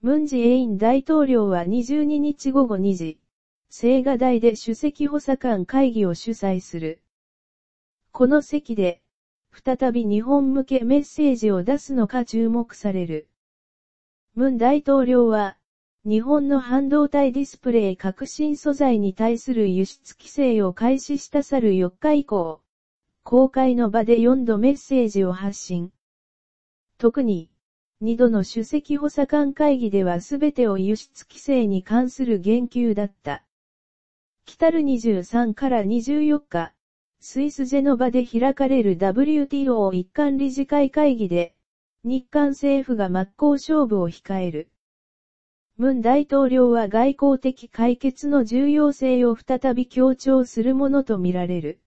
ムンジェイン大統領は22日午後2時、青瓦台で首席補佐官会議を主催する。この席で、再び日本向けメッセージを出すのか注目される。ムン大統領は、日本の半導体ディスプレイ革新素材に対する輸出規制を開始した去る4日以降、公開の場で4度メッセージを発信。特に、二度の首席補佐官会議では全てを輸出規制に関する言及だった。来る23から24日、スイスジェノバで開かれる WTO 一貫理事会会議で、日韓政府が真っ向勝負を控える。文大統領は外交的解決の重要性を再び強調するものとみられる。